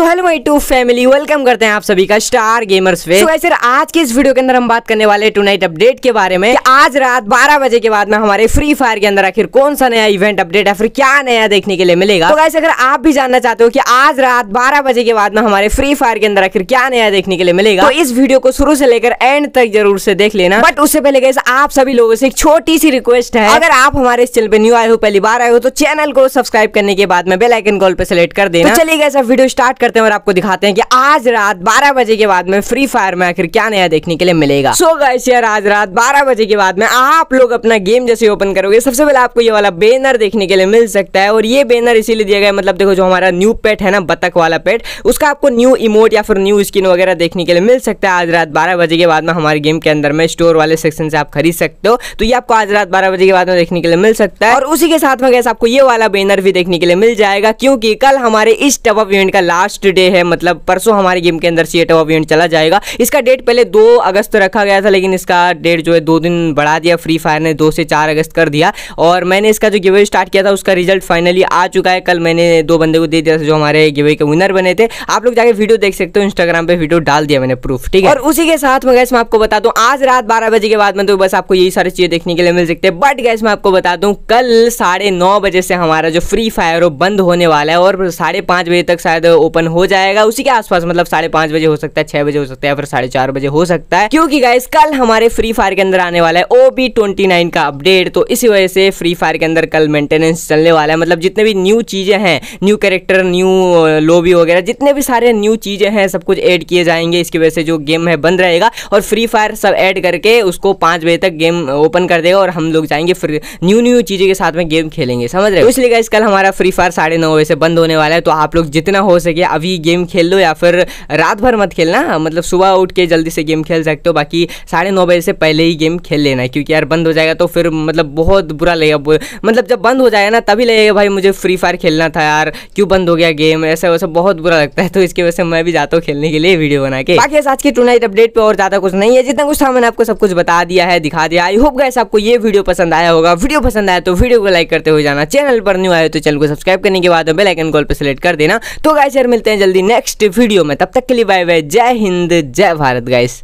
so hello my to family welcome करते हैं आप सभी का स्टार गेमर्स पे so, सर आज के इस वीडियो के अंदर हम बात करने वाले टू नाइट अपडेट के बारे में आज रात 12 बजे के बाद में हमारे फ्री फायर के अंदर आखिर कौन सा नया इवेंट अपडेट है फिर क्या नया देखने के लिए मिलेगा तो so, अगर आप भी जानना चाहते हो कि आज रात बारह बजे के बाद में हमारे फ्री फायर के अंदर आखिर क्या नया देखने के लिए मिलेगा तो इस वीडियो को शुरू से लेकर एंड तक जरूर से देख लेना बट उससे पहले गए आप सभी लोगों से एक छोटी सी रिक्वेस्ट है अगर आप हमारे इस चैनल पे न्यू आए हो पहली बार आए हो तो चैनल को सब्सक्राइब करने के बाद में बेलाइकन कॉल पे सिलेक्ट कर देना तो चलिए गए वीडियो स्टार्ट कर करते हैं और आपको दिखाते हैं कि आज रात 12 बजे के बाद में फ्री फायर में आखिर क्या नया देखने के लिए मिलेगा सो गाइस यार आज रात 12 बजे के बाद में आप लोग अपना गेम जैसे ओपन करोगे सबसे पहले आपको ये वाला बैनर देखने के लिए मिल सकता है और ये बैनर इसीलिए दिया गया मतलब देखो जो हमारा न्यू पेट है ना बतख वाला पेट उसका आपको न्यू इमोट या फिर न्यू स्किन वगैरह देखने के लिए मिल सकता है आज रात बारह बजे के बाद में हमारे गेम के अंदर में स्टोर वाले सेक्शन से आप खरीद सकते हो तो ये आपको आज रात बारह बजे के बाद में देखने के लिए मिल सकता है और उसी के साथ में गैस आपको ये वाला बैनर भी देखने के लिए मिल जाएगा क्योंकि कल हमारे इस टॉप इवेंट का लास्ट लास्ट डे है मतलब परसों हमारे गेम के अंदर सीएट ऑफ इवेंट चला जाएगा इसका डेट पहले दो अगस्त रखा गया था लेकिन इसका डेट जो है दो दिन बढ़ा दिया फ्री फायर ने दो से चार अगस्त कर दिया और मैंने इसका जो गिवे स्टार्ट किया था उसका रिजल्ट फाइनली आ चुका है कल मैंने दो बंदे को दे दिया था जो हमारे गिवे के विनर बने थे आप लोग जाके वीडियो देख सकते हो इंस्टाग्राम पर वीडियो डाल दिया मैंने प्रूफ ठीक है और उसी के साथ मैं गैस मैं आपको बता दूँ आज रात बारह बजे के बाद में तो बस आपको यही सारी चीज़ें देखने के लिए मिल सकते हैं बट गैस मैं आपको बता दूँ कल साढ़े बजे से हमारा जो फ्री फायर हो बंद होने वाला है और साढ़े बजे तक शायद ओपन ओपन हो जाएगा उसी के आसपास मतलब साढ़े पांच बजे हो सकता है छह बजे हो सकता है या फिर साढ़े चार बजे हो सकता है क्योंकि गाइस कल हमारे फ्री फायर के अंदर आने वाला है ओबी ट्वेंटी नाइन का अपडेट तो इसी वजह से फ्री फायर के अंदर कल मेंटेनेंस चलने वाला है मतलब जितने भी न्यू चीजें हैं न्यू कैरेक्टर न्यू लोबी वगैरह जितने भी सारे न्यू चीजें हैं सब कुछ ऐड किए जाएंगे इसकी वजह से जो गेम है बंद रहेगा और फ्री फायर सब ऐड करके उसको पांच बजे तक गेम ओपन कर देगा और हम लोग जाएंगे फिर न्यू न्यू चीज़ों के साथ में गेम खेलेंगे समझ रहे हो तो इसलिए गाइस कल हमारा फ्री फायर साढ़े नौ बजे से बंद होने वाला है तो आप लोग जितना हो सके अभी गेम खेल लो या फिर रात भर मत खेलना मतलब सुबह उठ के जल्दी से गेम खेल सकते हो बाकी साढ़े नौ बजे से पहले ही गेम खेल लेना है क्योंकि यार बंद हो जाएगा तो फिर मतलब बहुत बुरा लगेगा मतलब जब बंद हो जाएगा ना तभी लगेगा भाई मुझे फ्री फायर खेलना था यार क्यों बंद हो गया गेम ऐसा वैसा बहुत बुरा लगता है तो इसकी वजह से मैं भी जाता हूँ खेलने के लिए वीडियो बना के बाकी आज की टूनाइट अपडेट पर और ज़्यादा कुछ नहीं है जितना कुछ था मैंने आपको सब कुछ बता दिया है दिखा दिया आई होप गैस आपको ये वीडियो पसंद आया होगा वीडियो पसंद आया तो वीडियो को लाइक करते हुए जाना चैनल पर न्यू आए तो चैनल को सब्सक्राइब करने के बाद बेलाइकन कॉल पर सेलेक्ट कर देना तो गाय यार मिल मिलते हैं जल्दी नेक्स्ट वीडियो में तब तक के लिए बाय बाय जय हिंद जय भारत गाइस